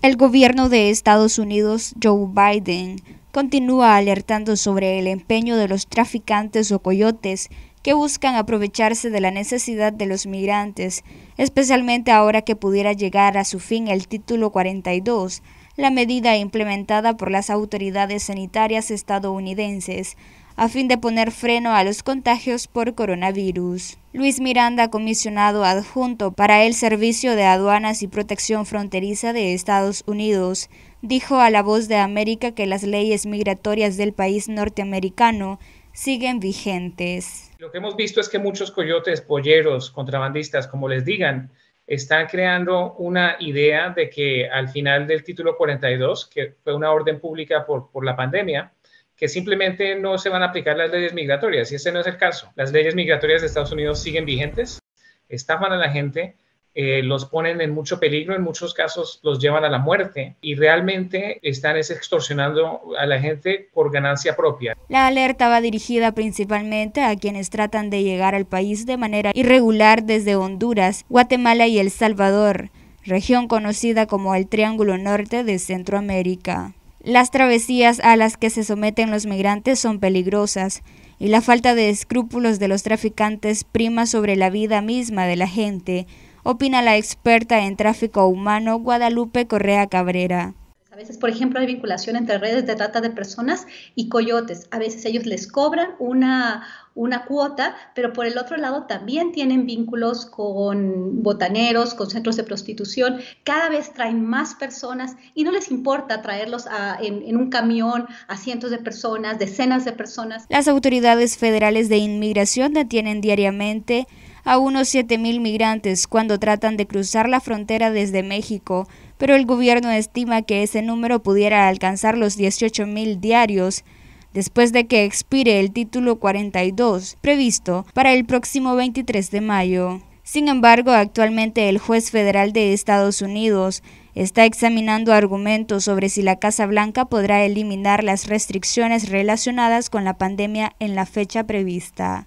El gobierno de Estados Unidos, Joe Biden, continúa alertando sobre el empeño de los traficantes o coyotes que buscan aprovecharse de la necesidad de los migrantes, especialmente ahora que pudiera llegar a su fin el título 42, la medida implementada por las autoridades sanitarias estadounidenses a fin de poner freno a los contagios por coronavirus. Luis Miranda, comisionado adjunto para el Servicio de Aduanas y Protección Fronteriza de Estados Unidos, dijo a La Voz de América que las leyes migratorias del país norteamericano siguen vigentes. Lo que hemos visto es que muchos coyotes, polleros, contrabandistas, como les digan, están creando una idea de que al final del título 42, que fue una orden pública por, por la pandemia, que simplemente no se van a aplicar las leyes migratorias, y ese no es el caso. Las leyes migratorias de Estados Unidos siguen vigentes, estafan a la gente, eh, los ponen en mucho peligro, en muchos casos los llevan a la muerte y realmente están extorsionando a la gente por ganancia propia. La alerta va dirigida principalmente a quienes tratan de llegar al país de manera irregular desde Honduras, Guatemala y El Salvador, región conocida como el Triángulo Norte de Centroamérica. Las travesías a las que se someten los migrantes son peligrosas y la falta de escrúpulos de los traficantes prima sobre la vida misma de la gente, opina la experta en tráfico humano Guadalupe Correa Cabrera. A veces, por ejemplo, hay vinculación entre redes de trata de personas y coyotes. A veces ellos les cobran una, cuota, pero por el otro lado también tienen vínculos con botaneros, con centros de prostitución. Cada vez traen más personas y no les importa traerlos en, un camión a cientos de personas, decenas de personas. Las autoridades federales de inmigración detienen diariamente a unos 7.000 migrantes cuando tratan de cruzar la frontera desde México, pero el gobierno estima que ese número pudiera alcanzar los 18.000 diarios después de que expire el título 42, previsto para el próximo 23 de mayo. Sin embargo, actualmente el juez federal de Estados Unidos está examinando argumentos sobre si la Casa Blanca podrá eliminar las restricciones relacionadas con la pandemia en la fecha prevista.